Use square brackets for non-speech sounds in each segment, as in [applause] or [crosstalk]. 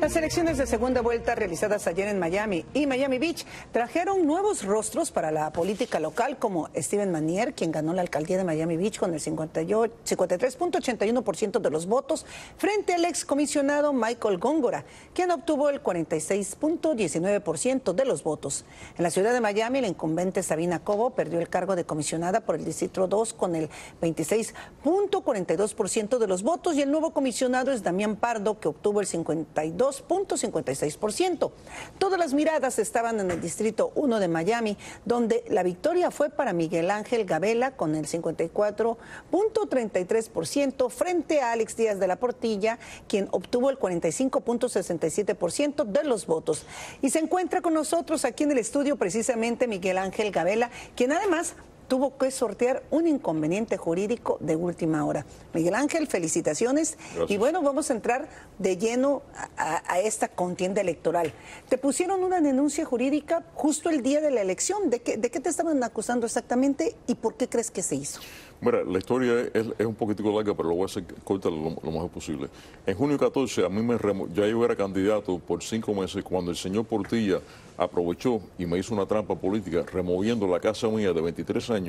Las elecciones de segunda vuelta realizadas ayer en Miami y Miami Beach trajeron nuevos rostros para la política local, como Steven Manier, quien ganó la alcaldía de Miami Beach con el 53.81% de los votos, frente al excomisionado Michael Góngora, quien obtuvo el 46.19% de los votos. En la ciudad de Miami, la incumbente Sabina Cobo perdió el cargo de comisionada por el Distrito 2 con el 26.42% de los votos y el nuevo comisionado es Damián Pardo, que obtuvo el 52 2.56%. Todas las miradas estaban en el Distrito 1 de Miami, donde la victoria fue para Miguel Ángel Gabela con el 54.33% frente a Alex Díaz de la Portilla, quien obtuvo el 45.67% de los votos. Y se encuentra con nosotros aquí en el estudio precisamente Miguel Ángel Gabela, quien además tuvo que sortear un inconveniente jurídico de última hora. Miguel Ángel, felicitaciones. Y bueno, vamos a entrar de lleno a, esta contienda electoral. Te pusieron una denuncia jurídica justo el día de la elección. ¿De qué, te estaban acusando exactamente y por qué crees que se hizo? Mira, la historia es, un poquitico larga, pero lo voy a hacer corta lo, más posible. En junio 14, a mí me ya yo era candidato por cinco meses cuando el señor Portilla aprovechó y me hizo una trampa política removiendo la casa mía de 23 años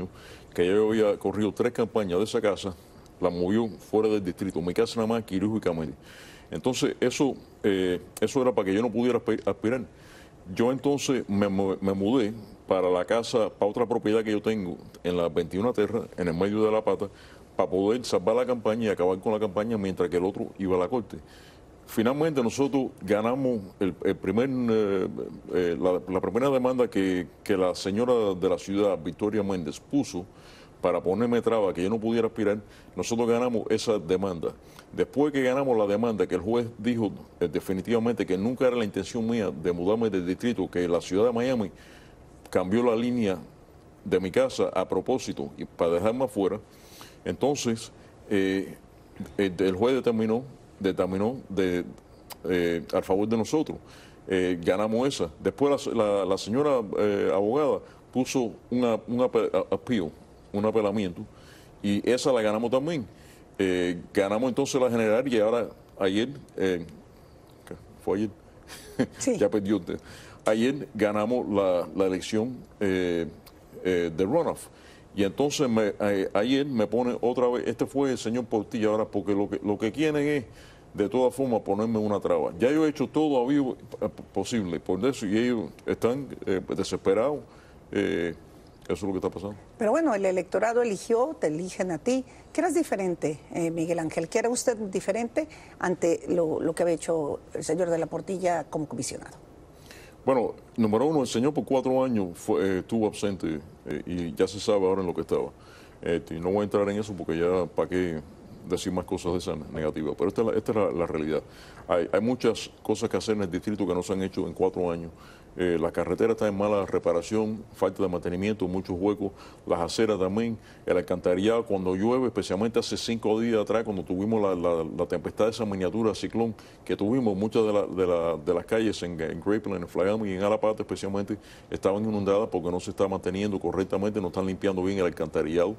que yo había corrido tres campañas de esa casa, la movió fuera del distrito, mi casa nada más quirúrgicamente. Entonces, eso, eh, eso era para que yo no pudiera aspirar. Yo entonces me, me, mudé para la casa, para otra propiedad que yo tengo en la 21 Terra, en el medio de La Pata, para poder salvar la campaña y acabar con la campaña mientras que el otro iba a la corte. Finalmente nosotros ganamos el, primer, eh, eh, la, primera demanda que, la señora de la ciudad, Victoria Méndez, puso para ponerme traba que yo no pudiera aspirar, nosotros ganamos esa demanda. Después que ganamos la demanda, que el juez dijo eh, definitivamente que nunca era la intención mía de mudarme del distrito, que la ciudad de Miami cambió la línea de mi casa a propósito y para dejarme afuera, entonces el juez determinó determinó de, eh, al favor de nosotros. Eh, ganamos esa. Después la, señora eh, abogada puso un un apelamiento, y esa la ganamos también. ganamos entonces la general y ahora ayer, fue ayer, [laughs] ya perdió usted. Ayer ganamos la, la elección de runoff. Y entonces me, eh, ayer me pone otra vez, este fue el señor Portilla ahora, porque lo que, lo que quieren es, de todas formas, ponerme una traba. Ya yo he hecho todo a vivo eh, posible por eso, y ellos están eh, desesperados. eso es lo que está pasando. Pero bueno, el electorado eligió, te eligen a ti. ¿Qué era diferente, Miguel Ángel? ¿Qué era usted diferente ante lo que había hecho el señor de la Portilla como comisionado? Bueno, número uno, el señor por cuatro años fue, eh, estuvo absente eh, y ya se sabe ahora en lo que estaba. Este, y no voy a entrar en eso porque ya para qué decir más cosas de esas negativas, pero esta, es la, realidad. hay, muchas cosas que hacer en el distrito que no se han hecho en cuatro años eh, la carretera está en mala reparación, falta de mantenimiento, muchos huecos, las aceras también, el alcantarillado cuando llueve, especialmente hace cinco días atrás, cuando tuvimos la, la, la tempestad esa miniatura ciclón que tuvimos, muchas de, la, de, las calles en, en Grapeland, en Flagamo y en Alapata especialmente, estaban inundadas porque no se está manteniendo correctamente, no están limpiando bien el alcantarillado.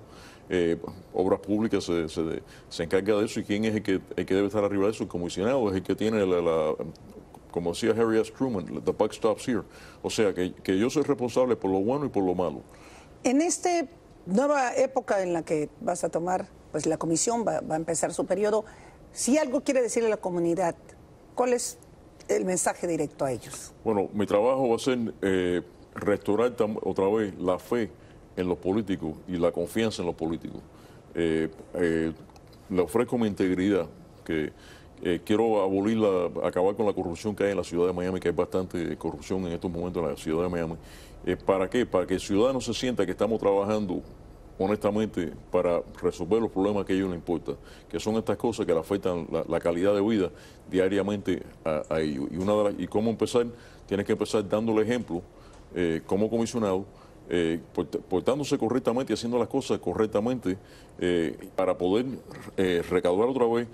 Eh, obras públicas se, se, se, encarga de eso y quién es el que, el que debe estar arriba de eso, el comisionado es el que tiene la, como decía Harry S. Truman, the buck stops here. O sea, que, yo soy responsable por lo bueno y por lo malo. En esta nueva época en la que vas a tomar, pues la comisión va, a empezar su periodo, si algo quiere decirle a la comunidad, ¿cuál es el mensaje directo a ellos? Bueno, mi trabajo va a ser eh, restaurar otra vez la fe en los políticos y la confianza en los políticos. Eh, eh, le ofrezco mi integridad, que eh, quiero abolir, la, acabar con la corrupción que hay en la ciudad de Miami, que hay bastante corrupción en estos momentos en la ciudad de Miami. Eh, ¿Para qué? Para que el ciudadano se sienta que estamos trabajando honestamente para resolver los problemas que a ellos les importa, que son estas cosas que afectan la, calidad de vida diariamente a, ellos. Y, cómo empezar, tienes que empezar dándole ejemplo eh, como comisionado. portándose correctamente y haciendo las cosas correctamente para poder recaudar otra vez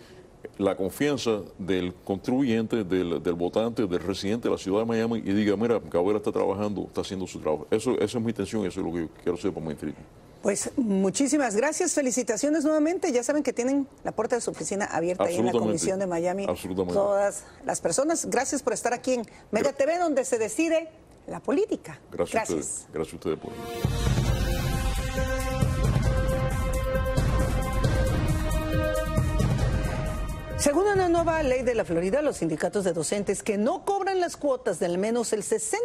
la confianza del contribuyente, del, votante, del residente de la ciudad de Miami y diga, mira, Cabrera está trabajando, está haciendo su trabajo. Eso, eso es mi intención, eso es lo que quiero hacer para intriga. Pues muchísimas gracias, felicitaciones nuevamente. Ya saben que tienen la puerta de su oficina abierta ahí en la Comisión de Miami. Absolutamente. Todas las personas, gracias por estar aquí en Mega TV, donde se decide la política. Gracias. Gracias a ustedes, Según una nueva ley de la Florida, los sindicatos de docentes que no cobran las cuotas de al menos el 60